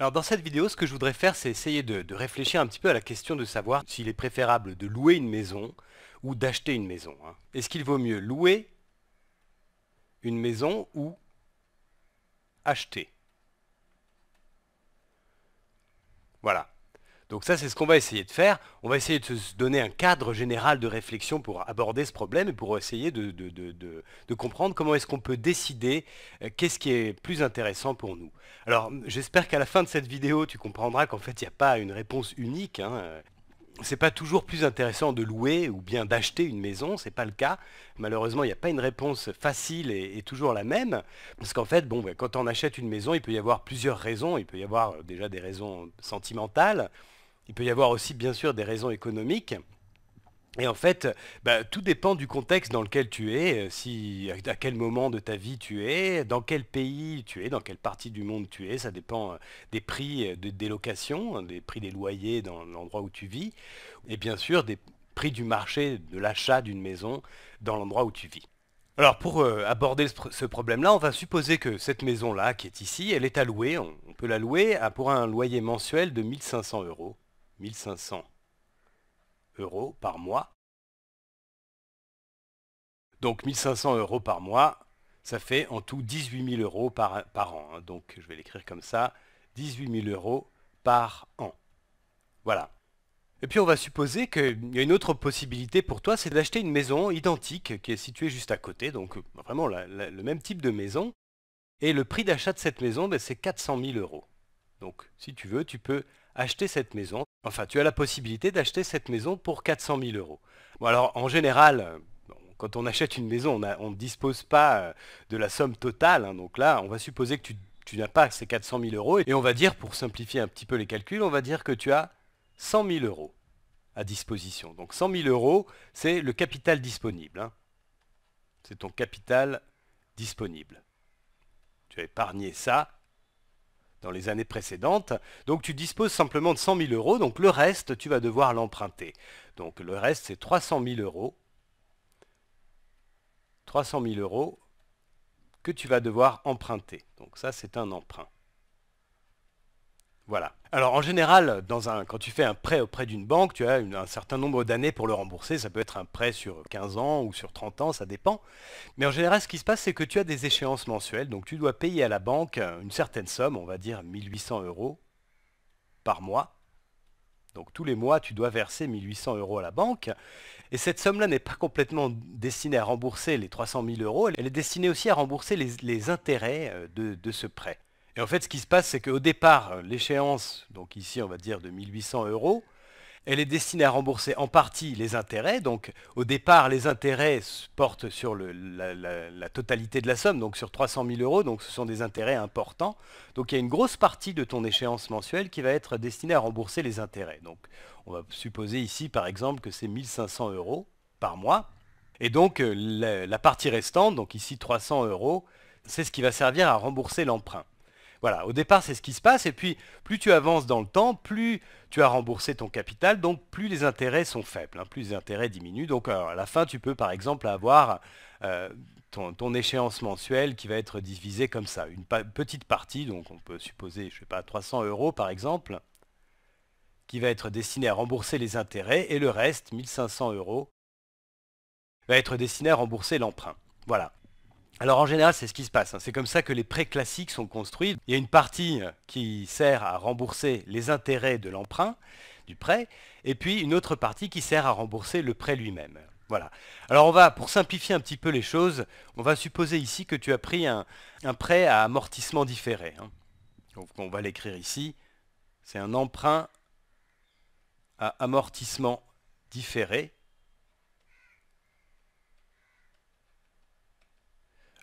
Alors dans cette vidéo, ce que je voudrais faire, c'est essayer de, réfléchir un petit peu à la question de savoir s'il est préférable de louer une maison ou d'acheter une maison. Hein. Est-ce qu'il vaut mieux louer une maison ou acheter Voilà. Donc ça, c'est ce qu'on va essayer de faire. On va essayer de se donner un cadre général de réflexion pour aborder ce problème et pour essayer de, comprendre comment est-ce qu'on peut décider euh, qu'est-ce qui est plus intéressant pour nous. Alors, j'espère qu'à la fin de cette vidéo, tu comprendras qu'en fait, il n'y a pas une réponse unique. Hein. C'est pas toujours plus intéressant de louer ou bien d'acheter une maison, c'est pas le cas. Malheureusement, il n'y a pas une réponse facile et, toujours la même. Parce qu'en fait, bon, ben, quand on achète une maison, il peut y avoir plusieurs raisons. Il peut y avoir déjà des raisons sentimentales, il peut y avoir aussi bien sûr des raisons économiques. Et en fait, bah, tout dépend du contexte dans lequel tu es, euh, si, à quel moment de ta vie tu es, dans quel pays tu es, dans quelle partie du monde tu es. Ça dépend euh, des prix euh, de, des locations, hein, des prix des loyers dans l'endroit où tu vis, et bien sûr des prix du marché de l'achat d'une maison dans l'endroit où tu vis. Alors pour aborder ce problème-là, on va supposer que cette maison-là, qui est ici, elle est allouée, On, peut la louer pour un loyer mensuel de 1500 euros. 1500 euros par mois. Donc 1500 euros par mois, ça fait en tout 18 000 euros par, an. Hein. Donc je vais l'écrire comme ça, 18 000 euros par an. Voilà. Et puis on va supposer qu'il y a une autre possibilité pour toi, c'est d'acheter une maison identique qui est située juste à côté, donc vraiment le même type de maison. Et le prix d'achat de cette maison, ben, c'est 400 000 euros. Donc si tu veux, tu peux acheter cette maison. Enfin, tu as la possibilité d'acheter cette maison pour 400 000 euros. Bon, alors, en général, euh, quand on achète une maison, on ne dispose pas euh, de la somme totale. Hein. donc là, on va supposer que tu, n'as pas ces 400 000 euros. Et on va dire, pour simplifier un petit peu les calculs, on va dire que tu as 100 000 euros à disposition. Donc 100 000 euros, c'est le capital disponible. Hein. C'est ton capital disponible. Tu as épargné ça dans les années précédentes. Donc tu disposes simplement de 100 000 euros, donc le reste, tu vas devoir l'emprunter. Donc le reste, c'est 300 000 euros. 300 000 euros que tu vas devoir emprunter. Donc ça, c'est un emprunt. Voilà. Alors en général, quand tu fais un prêt auprès d'une banque, tu as un certain nombre d'années pour le rembourser. Ça peut être un prêt sur 15 ans ou sur 30 ans, ça dépend. Mais en général, ce qui se passe, c'est que tu as des échéances mensuelles. Donc tu dois payer à la banque une certaine somme, on va dire 1800 euros par mois. Donc tous les mois, tu dois verser 1800 euros à la banque. Et cette somme-là n'est pas complètement destinée à rembourser les 300 000 euros, elle est destinée aussi à rembourser les, intérêts euh, de ce prêt. Et en fait, ce qui se passe, c'est qu'au départ, euh, l'échéance, donc ici on va dire de 1800 euros, elle est destinée à rembourser en partie les intérêts. Donc au départ, les intérêts portent sur la, totalité de la somme, donc sur 300 000 euros. Donc ce sont des intérêts importants. Donc il y a une grosse partie de ton échéance mensuelle qui va être destinée à rembourser les intérêts. Donc on va supposer ici, par exemple, que c'est 1500 euros par mois. Et donc euh, la partie restante, donc ici 300 euros, c'est ce qui va servir à rembourser l'emprunt. Voilà, au départ, c'est ce qui se passe. Et puis, plus tu avances dans le temps, plus tu as remboursé ton capital, donc plus les intérêts sont faibles, hein, plus les intérêts diminuent. Donc, euh, à la fin, tu peux, par exemple, avoir euh, ton, échéance mensuelle qui va être divisée comme ça. Une petite partie, donc on peut supposer, je sais pas, 300 euros, par exemple, qui va être destinée à rembourser les intérêts, et le reste, 1500 euros, va être destiné à rembourser l'emprunt. Voilà. Alors en général, c'est ce qui se passe. Hein. C'est comme ça que les prêts classiques sont construits. Il y a une partie euh, qui sert à rembourser les intérêts de l'emprunt, du prêt, et puis une autre partie qui sert à rembourser le prêt lui-même. Voilà. Alors on va, pour simplifier un petit peu les choses, on va supposer ici que tu as pris un, prêt à amortissement différé. Hein. on va l'écrire ici. C'est un emprunt à amortissement différé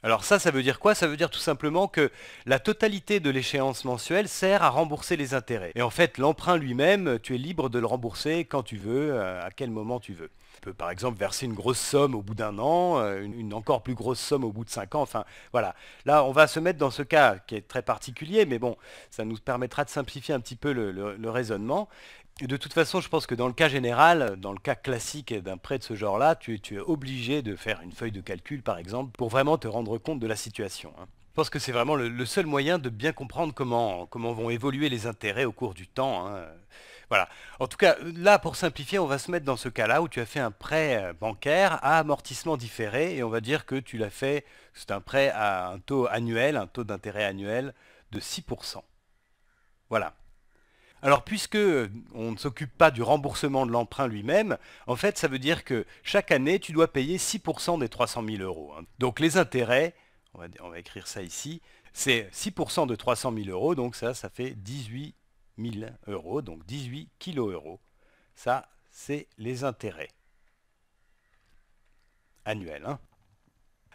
Alors ça, ça veut dire quoi Ça veut dire tout simplement que la totalité de l'échéance mensuelle sert à rembourser les intérêts. Et en fait, l'emprunt lui-même, tu es libre de le rembourser quand tu veux, euh, à quel moment tu veux. Tu peux par exemple verser une grosse somme au bout d'un an, euh, une encore plus grosse somme au bout de cinq ans, enfin voilà. Là, on va se mettre dans ce cas qui est très particulier, mais bon, ça nous permettra de simplifier un petit peu le, le raisonnement de toute façon, je pense que dans le cas général, dans le cas classique d'un prêt de ce genre-là, tu, es obligé de faire une feuille de calcul, par exemple, pour vraiment te rendre compte de la situation. Hein. Je pense que c'est vraiment le, seul moyen de bien comprendre comment, comment vont évoluer les intérêts au cours du temps. Hein. Voilà. En tout cas, là, pour simplifier, on va se mettre dans ce cas-là où tu as fait un prêt euh, bancaire à amortissement différé et on va dire que tu l'as fait, c'est un prêt à un taux annuel, un taux d'intérêt annuel de 6%. Voilà. Alors puisque on ne s'occupe pas du remboursement de l'emprunt lui-même, en fait ça veut dire que chaque année tu dois payer 6% des 300 000 euros. Hein. Donc les intérêts, on va, écrire ça ici, c'est 6% de 300 000 euros, donc ça ça fait 18 000 euros, donc 18 kg euros. Ça c'est les intérêts annuels. Hein.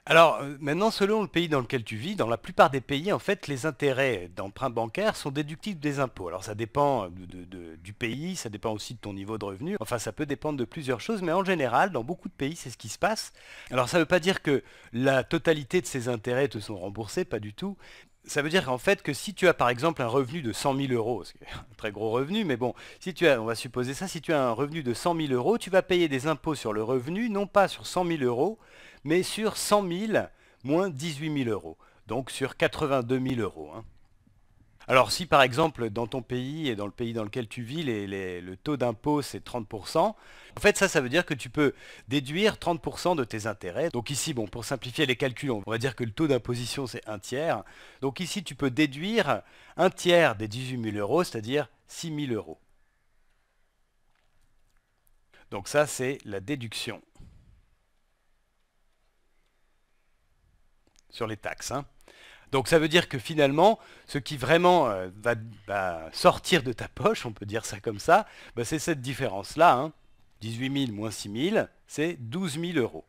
Alors euh, maintenant, selon le pays dans lequel tu vis, dans la plupart des pays, en fait, les intérêts d'emprunt bancaire sont déductibles des impôts. Alors ça dépend du pays, ça dépend aussi de ton niveau de revenu. Enfin, ça peut dépendre de plusieurs choses, mais en général, dans beaucoup de pays, c'est ce qui se passe. Alors ça ne veut pas dire que la totalité de ces intérêts te sont remboursés, pas du tout. Ça veut dire en fait que si tu as par exemple un revenu de 100 000 euros, c'est un très gros revenu, mais bon, si tu as, on va supposer ça, si tu as un revenu de 100 000 euros, tu vas payer des impôts sur le revenu, non pas sur 100 000 euros, mais sur 100 000 moins 18 000 euros, donc sur 82 000 euros. Hein. Alors si par exemple dans ton pays et dans le pays dans lequel tu vis, le taux d'impôt c'est 30%, en fait ça ça veut dire que tu peux déduire 30% de tes intérêts. Donc ici, bon, pour simplifier les calculs, on va dire que le taux d'imposition c'est un tiers. Donc ici tu peux déduire un tiers des 18 000 euros, c'est-à-dire 6 000 euros. Donc ça c'est la déduction. sur les taxes. Hein. Donc ça veut dire que finalement, ce qui vraiment euh, va, sortir de ta poche, on peut dire ça comme ça, bah, c'est cette différence-là. 18 hein. 000 moins 6 000, c'est 12 000 euros.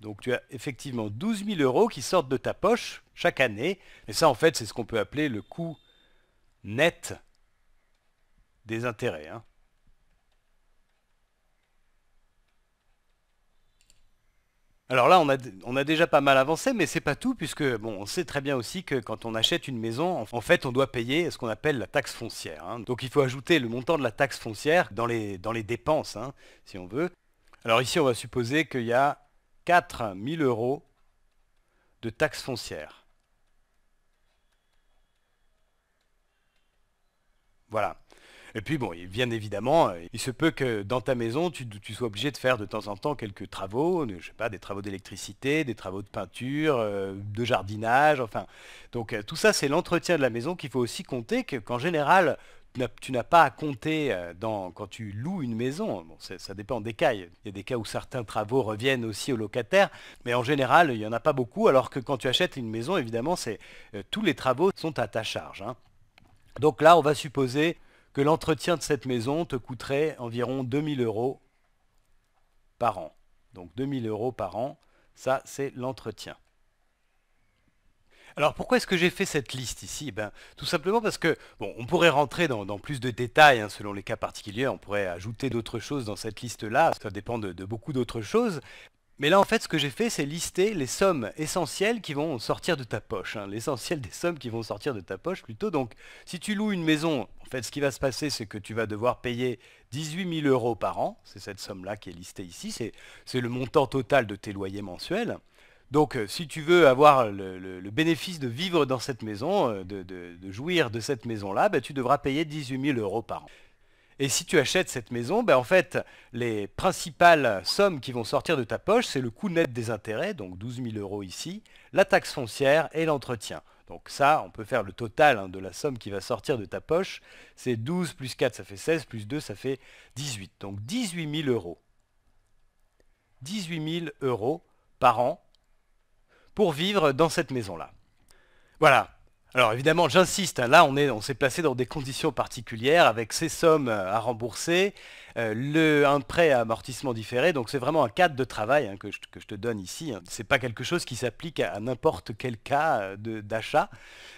Donc tu as effectivement 12 000 euros qui sortent de ta poche chaque année. Et ça, en fait, c'est ce qu'on peut appeler le coût net des intérêts. Hein. Alors là, on a, déjà pas mal avancé, mais c'est pas tout, puisque bon, on sait très bien aussi que quand on achète une maison, en fait, on doit payer ce qu'on appelle la taxe foncière. Hein. Donc il faut ajouter le montant de la taxe foncière dans les, dans les dépenses, hein, si on veut. Alors ici, on va supposer qu'il y a 4000 euros de taxe foncière. Voilà. Et puis bon, bien évidemment, euh, il se peut que dans ta maison, tu, sois obligé de faire de temps en temps quelques travaux, je sais pas, des travaux d'électricité, des travaux de peinture, euh, de jardinage, enfin. Donc euh, tout ça, c'est l'entretien de la maison qu'il faut aussi compter, qu'en général, tu n'as pas à compter dans, quand tu loues une maison. Bon, ça dépend des cas. Il y a des cas où certains travaux reviennent aussi au locataire, mais en général, il n'y en a pas beaucoup, alors que quand tu achètes une maison, évidemment, tous les travaux sont à ta charge. Hein. Donc là, on va supposer que l'entretien de cette maison te coûterait environ 2000 euros par an. Donc 2000 euros par an, ça c'est l'entretien. Alors pourquoi est-ce que j'ai fait cette liste ici eh ben, Tout simplement parce que, on pourrait rentrer dans, plus de détails hein, selon les cas particuliers, on pourrait ajouter d'autres choses dans cette liste-là, ça dépend de, beaucoup d'autres choses. Mais là en fait ce que j'ai fait c'est lister les sommes essentielles qui vont sortir de ta poche, hein, l'essentiel des sommes qui vont sortir de ta poche plutôt. Donc si tu loues une maison en fait, ce qui va se passer, c'est que tu vas devoir payer 18 000 euros par an. C'est cette somme-là qui est listée ici. C'est le montant total de tes loyers mensuels. Donc, euh, si tu veux avoir le, bénéfice de vivre dans cette maison, euh, de, jouir de cette maison-là, ben, tu devras payer 18 000 euros par an. Et si tu achètes cette maison, ben, en fait, les principales sommes qui vont sortir de ta poche, c'est le coût net des intérêts, donc 12 000 euros ici, la taxe foncière et l'entretien. Donc ça, on peut faire le total hein, de la somme qui va sortir de ta poche. C'est 12 plus 4, ça fait 16, plus 2, ça fait 18. Donc 18 000 euros. 18 000 euros par an pour vivre dans cette maison-là. Voilà, alors évidemment, j'insiste, hein, là on s'est on placé dans des conditions particulières avec ces sommes euh, à rembourser, euh, un prêt à amortissement différé, donc c'est vraiment un cadre de travail hein, que, je, te donne ici. ce hein. C'est pas quelque chose qui s'applique à, n'importe quel cas euh, d'achat.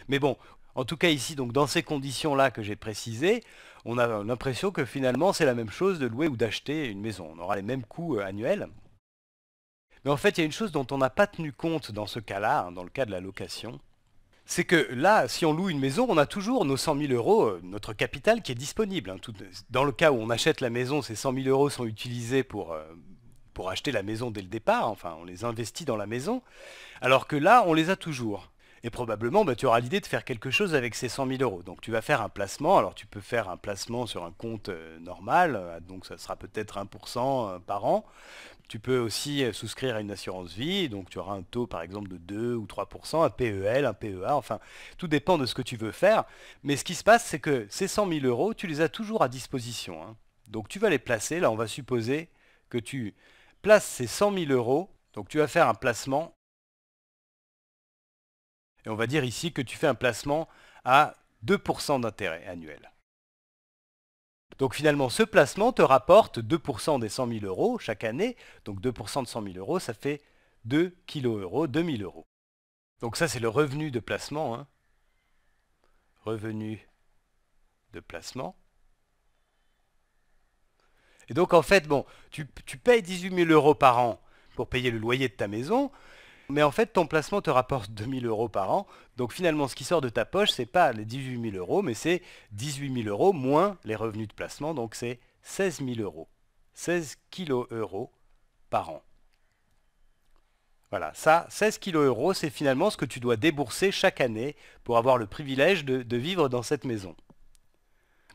Mais bon, en tout cas ici, donc dans ces conditions-là que j'ai précisées, on a l'impression que finalement c'est la même chose de louer ou d'acheter une maison. On aura les mêmes coûts annuels. Mais en fait, il y a une chose dont on n'a pas tenu compte dans ce cas-là, dans le cas de la location, c'est que là, si on loue une maison, on a toujours nos 100 000 euros, euh, notre capital qui est disponible. Hein, dans le cas où on achète la maison, ces 100 000 euros sont utilisés pour, euh, pour acheter la maison dès le départ, enfin on les investit dans la maison, alors que là, on les a toujours. Et probablement, bah, tu auras l'idée de faire quelque chose avec ces 100 000 euros. Donc tu vas faire un placement. Alors tu peux faire un placement sur un compte euh, normal, donc ça sera peut-être 1% par an. Tu peux aussi euh, souscrire à une assurance vie, donc tu auras un taux par exemple de 2 ou 3%, un PEL, un PEA, enfin tout dépend de ce que tu veux faire. Mais ce qui se passe, c'est que ces 100 000 euros, tu les as toujours à disposition. Hein. Donc tu vas les placer, là on va supposer que tu places ces 100 000 euros, donc tu vas faire un placement, et on va dire ici que tu fais un placement à 2% d'intérêt annuel. Donc finalement, ce placement te rapporte 2% des 100 000 euros chaque année. Donc 2% de 100 000 euros, ça fait 2 kg, euros, 000 euros. Donc ça, c'est le revenu de placement. Hein. Revenu de placement. Et donc en fait, bon, tu, tu payes 18 000 euros par an pour payer le loyer de ta maison, mais en fait, ton placement te rapporte 2000 euros par an. Donc finalement, ce qui sort de ta poche, ce n'est pas les 18 000 euros, mais c'est 18 000 euros moins les revenus de placement. Donc c'est 16 000 euros. 16 kilos euros par an. Voilà, ça, 16 kg, euros, c'est finalement ce que tu dois débourser chaque année pour avoir le privilège de, vivre dans cette maison.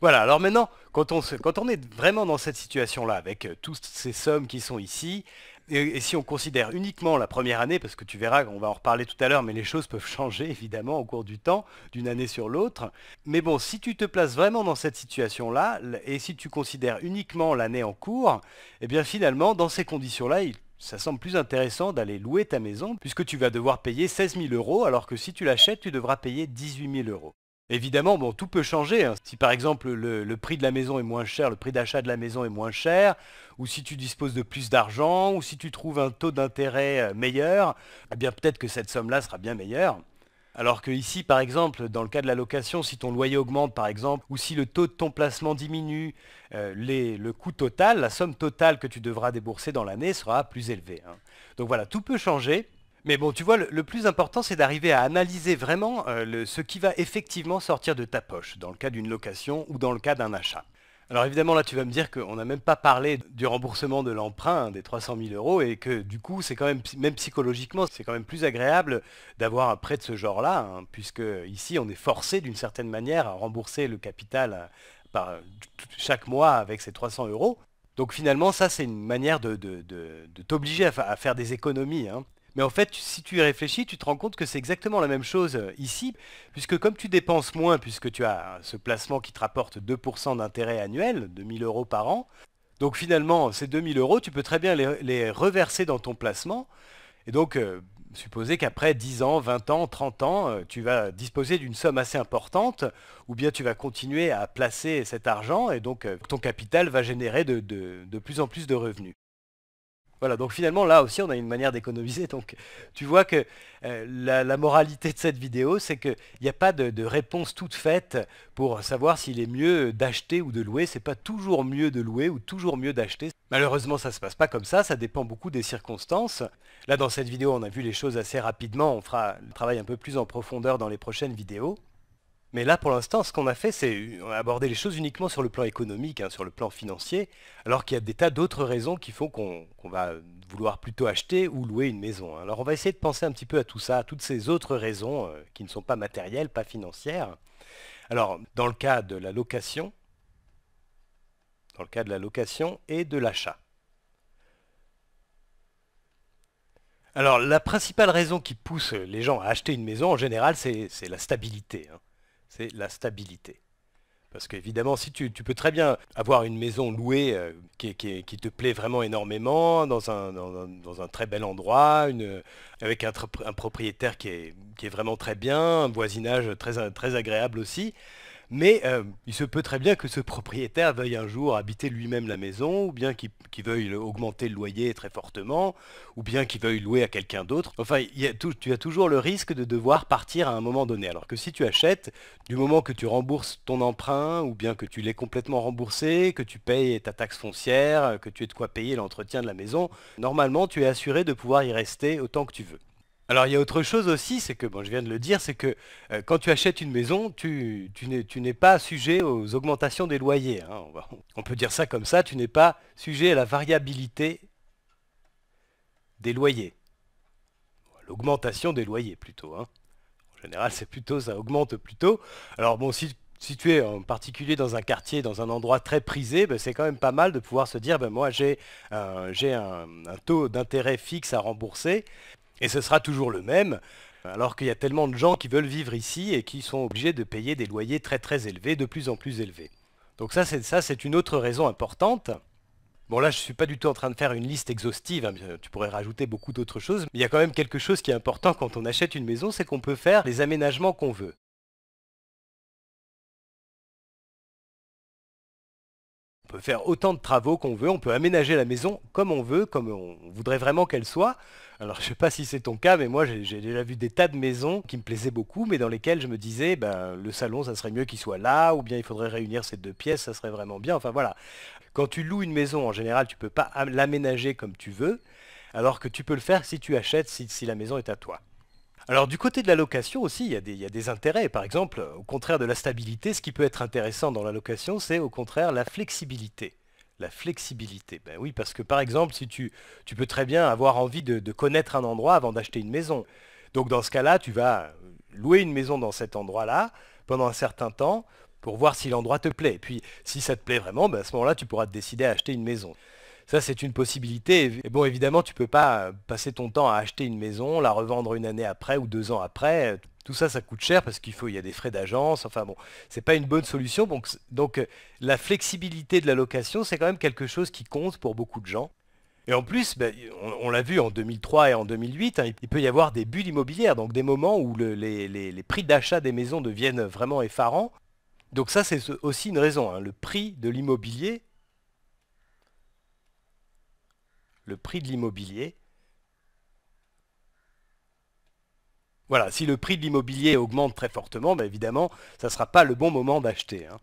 Voilà, alors maintenant, quand on est vraiment dans cette situation-là, avec euh, toutes ces sommes qui sont ici, et, si on considère uniquement la première année, parce que tu verras, on va en reparler tout à l'heure, mais les choses peuvent changer évidemment au cours du temps, d'une année sur l'autre. Mais bon, si tu te places vraiment dans cette situation-là, et si tu considères uniquement l'année en cours, eh bien finalement, dans ces conditions-là, ça semble plus intéressant d'aller louer ta maison puisque tu vas devoir payer 16 000 euros alors que si tu l'achètes, tu devras payer 18 000 euros. Évidemment, bon, tout peut changer. Hein. Si par exemple le, prix de la maison est moins cher, le prix d'achat de la maison est moins cher, ou si tu disposes de plus d'argent, ou si tu trouves un taux d'intérêt euh, meilleur, eh bien peut-être que cette somme-là sera bien meilleure. Alors que ici, par exemple, dans le cas de la location, si ton loyer augmente, par exemple, ou si le taux de ton placement diminue, euh, le coût total, la somme totale que tu devras débourser dans l'année sera plus élevée. Hein. Donc voilà, tout peut changer. Mais bon, tu vois, le, plus important, c'est d'arriver à analyser vraiment euh, ce qui va effectivement sortir de ta poche, dans le cas d'une location ou dans le cas d'un achat. Alors évidemment, là, tu vas me dire qu'on n'a même pas parlé du remboursement de l'emprunt hein, des 300 000 euros et que du coup, c'est quand même, même psychologiquement, c'est quand même plus agréable d'avoir un prêt de ce genre-là, hein, puisque ici, on est forcé d'une certaine manière à rembourser le capital euh, euh, chaque mois avec ces 300 euros. Donc finalement, ça, c'est une manière de, t'obliger à, faire des économies. Hein. Mais en fait, si tu y réfléchis, tu te rends compte que c'est exactement la même chose euh, ici, puisque comme tu dépenses moins, puisque tu as euh, ce placement qui te rapporte 2% d'intérêt annuel, 2000 euros par an, donc finalement, ces 2000 euros, tu peux très bien les, reverser dans ton placement. Et donc, euh, supposer qu'après 10 ans, 20 ans, 30 ans, tu vas disposer d'une somme assez importante, ou bien tu vas continuer à placer cet argent, et donc ton capital va générer de plus en plus de revenus. Voilà, donc finalement, là aussi, on a une manière d'économiser. Donc, tu vois que euh, la, moralité de cette vidéo, c'est qu'il n'y a pas de, de, réponse toute faite pour savoir s'il est mieux d'acheter ou de louer. C'est pas toujours mieux de louer ou toujours mieux d'acheter. Malheureusement, ça se passe pas comme ça. Ça dépend beaucoup des circonstances. Là, dans cette vidéo, on a vu les choses assez rapidement. On fera le travail un peu plus en profondeur dans les prochaines vidéos. Mais là, pour l'instant, ce qu'on a fait, c'est aborder les choses uniquement sur le plan économique, hein, sur le plan financier, alors qu'il y a des tas d'autres raisons qui font qu'on va vouloir plutôt acheter ou louer une maison. Hein. Alors on va essayer de penser un petit peu à tout ça, à toutes ces autres raisons euh, qui ne sont pas matérielles, pas financières. Alors, dans le cas de la location, dans le cas de la location et de l'achat. Alors, la principale raison qui pousse les gens à acheter une maison, en général, c'est la stabilité. Hein c'est la stabilité. Parce qu'évidemment, si tu, peux très bien avoir une maison louée euh, qui, te plaît vraiment énormément, dans un, très bel endroit, avec un, propriétaire qui est, vraiment très bien, un voisinage très agréable aussi, mais euh, il se peut très bien que ce propriétaire veuille un jour habiter lui-même la maison, ou bien qu'il veuille augmenter le loyer très fortement, ou bien qu'il veuille louer à quelqu'un d'autre. Enfin, tu as toujours le risque de devoir partir à un moment donné. Alors que si tu achètes, du moment que tu rembourses ton emprunt, ou bien que tu l'es complètement remboursé, que tu payes ta taxe foncière, que tu aies de quoi payer l'entretien de la maison, normalement tu es assuré de pouvoir y rester autant que tu veux. Alors il y a autre chose aussi, c'est que, bon je viens de le dire, c'est que euh, quand tu achètes une maison, tu, n'es pas sujet aux augmentations des loyers. Hein. On, peut dire ça comme ça, tu n'es pas sujet à la variabilité des loyers. L'augmentation des loyers plutôt. Hein. En général, c'est plutôt, ça augmente plutôt. Alors bon, si, tu es en particulier dans un quartier, dans un endroit très prisé, ben, c'est quand même pas mal de pouvoir se dire, ben, moi j'ai un taux d'intérêt fixe à rembourser. Et ce sera toujours le même, alors qu'il y a tellement de gens qui veulent vivre ici et qui sont obligés de payer des loyers très très élevés, de plus en plus élevés. Donc ça, c'est ça, c'est une autre raison importante. Bon là, je ne suis pas du tout en train de faire une liste exhaustive, hein, tu pourrais rajouter beaucoup d'autres choses, mais il y a quand même quelque chose qui est important quand on achète une maison, c'est qu'on peut faire les aménagements qu'on veut. On peut faire autant de travaux qu'on veut, on peut aménager la maison comme on veut, comme on voudrait vraiment qu'elle soit, alors je sais pas si c'est ton cas, mais moi j'ai déjà vu des tas de maisons qui me plaisaient beaucoup, mais dans lesquelles je me disais, ben, le salon, ça serait mieux qu'il soit là, ou bien il faudrait réunir ces deux pièces, ça serait vraiment bien. Enfin voilà. Quand tu loues une maison, en général, tu peux pas l'aménager comme tu veux, alors que tu peux le faire si tu achètes, si, la maison est à toi. Alors du côté de la location aussi, il il y, a des, intérêts. Par exemple, au contraire de la stabilité, ce qui peut être intéressant dans la location, c'est au contraire la flexibilité. La flexibilité. Ben oui, parce que par exemple, si tu, tu peux très bien avoir envie de, connaître un endroit avant d'acheter une maison. Donc dans ce cas-là, tu vas euh, louer une maison dans cet endroit-là pendant un certain temps pour voir si l'endroit te plaît. Et puis si ça te plaît vraiment, ben, à ce moment-là, tu pourras te décider à acheter une maison. Ça, c'est une possibilité. Et bon, évidemment, tu ne peux pas euh, passer ton temps à acheter une maison, la revendre une année après ou deux ans après. Euh, tout ça, ça coûte cher parce qu'il faut, il y a des frais d'agence. Enfin bon, c'est pas une bonne solution. Donc, donc euh, la flexibilité de la location, c'est quand même quelque chose qui compte pour beaucoup de gens. Et en plus, bah, on, l'a vu en 2003 et en 2008, hein, il peut y avoir des bulles immobilières, donc des moments où les, prix d'achat des maisons deviennent vraiment effarants. Donc ça, c'est aussi une raison. Hein. le prix de l'immobilier, le prix de l'immobilier Voilà, si le prix de l'immobilier augmente très fortement, bah, évidemment, ça ne sera pas le bon moment d'acheter. Hein.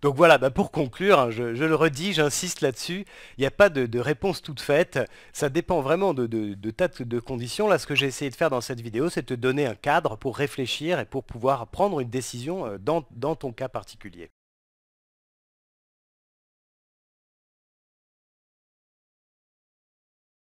Donc voilà, bah, pour conclure, hein, je, le redis, j'insiste là-dessus, il n'y a pas de, réponse toute faite, ça dépend vraiment de, tas de, conditions. Là, ce que j'ai essayé de faire dans cette vidéo, c'est te donner un cadre pour réfléchir et pour pouvoir prendre une décision euh, dans ton cas particulier.